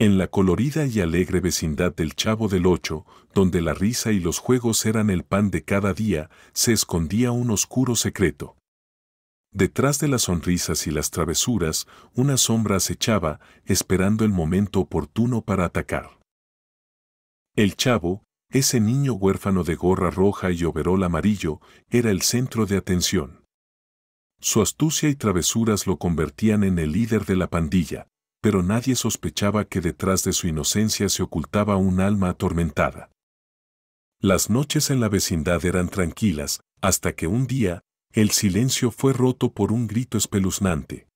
en la colorida y alegre vecindad del Chavo del Ocho, donde la risa y los juegos eran el pan de cada día, se escondía un oscuro secreto. Detrás de las sonrisas y las travesuras, una sombra acechaba, esperando el momento oportuno para atacar. El Chavo, ese niño huérfano de gorra roja y overol amarillo, era el centro de atención. Su astucia y travesuras lo convertían en el líder de la pandilla, pero nadie sospechaba que detrás de su inocencia se ocultaba un alma atormentada. Las noches en la vecindad eran tranquilas, hasta que un día, el silencio fue roto por un grito espeluznante.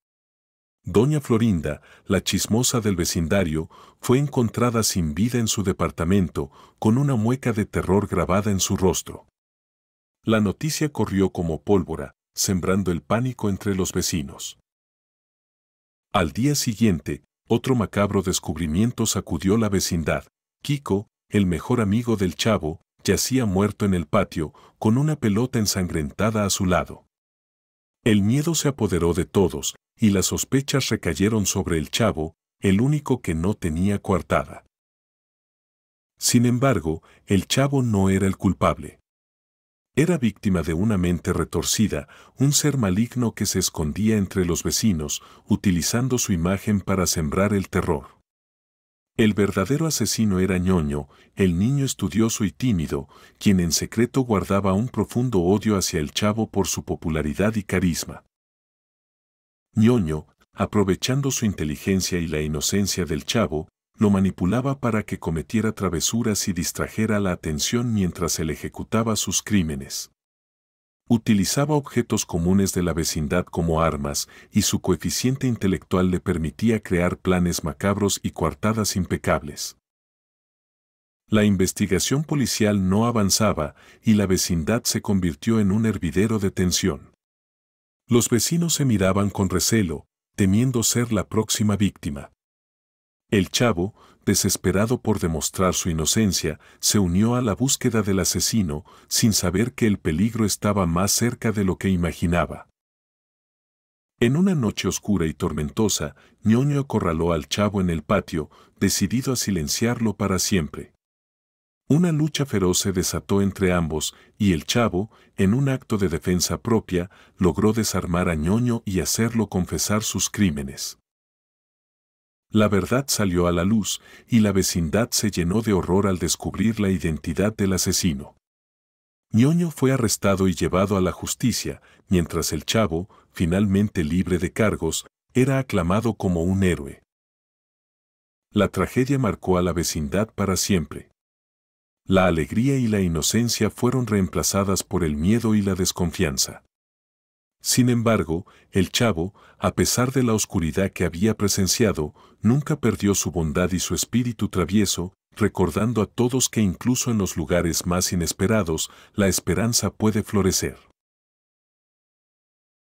Doña Florinda, la chismosa del vecindario, fue encontrada sin vida en su departamento, con una mueca de terror grabada en su rostro. La noticia corrió como pólvora, sembrando el pánico entre los vecinos. Al día siguiente, otro macabro descubrimiento sacudió la vecindad. Kiko, el mejor amigo del chavo, yacía muerto en el patio, con una pelota ensangrentada a su lado. El miedo se apoderó de todos, y las sospechas recayeron sobre el chavo, el único que no tenía coartada. Sin embargo, el chavo no era el culpable. Era víctima de una mente retorcida, un ser maligno que se escondía entre los vecinos, utilizando su imagen para sembrar el terror. El verdadero asesino era ñoño, el niño estudioso y tímido, quien en secreto guardaba un profundo odio hacia el chavo por su popularidad y carisma. ñoño, aprovechando su inteligencia y la inocencia del chavo, lo manipulaba para que cometiera travesuras y distrajera la atención mientras él ejecutaba sus crímenes. Utilizaba objetos comunes de la vecindad como armas y su coeficiente intelectual le permitía crear planes macabros y coartadas impecables. La investigación policial no avanzaba y la vecindad se convirtió en un hervidero de tensión. Los vecinos se miraban con recelo, temiendo ser la próxima víctima. El chavo, desesperado por demostrar su inocencia, se unió a la búsqueda del asesino sin saber que el peligro estaba más cerca de lo que imaginaba. En una noche oscura y tormentosa, ñoño acorraló al chavo en el patio, decidido a silenciarlo para siempre. Una lucha feroz se desató entre ambos y el chavo, en un acto de defensa propia, logró desarmar a ñoño y hacerlo confesar sus crímenes. La verdad salió a la luz y la vecindad se llenó de horror al descubrir la identidad del asesino. Ñoño fue arrestado y llevado a la justicia, mientras el chavo, finalmente libre de cargos, era aclamado como un héroe. La tragedia marcó a la vecindad para siempre. La alegría y la inocencia fueron reemplazadas por el miedo y la desconfianza. Sin embargo, el chavo, a pesar de la oscuridad que había presenciado, nunca perdió su bondad y su espíritu travieso, recordando a todos que incluso en los lugares más inesperados, la esperanza puede florecer.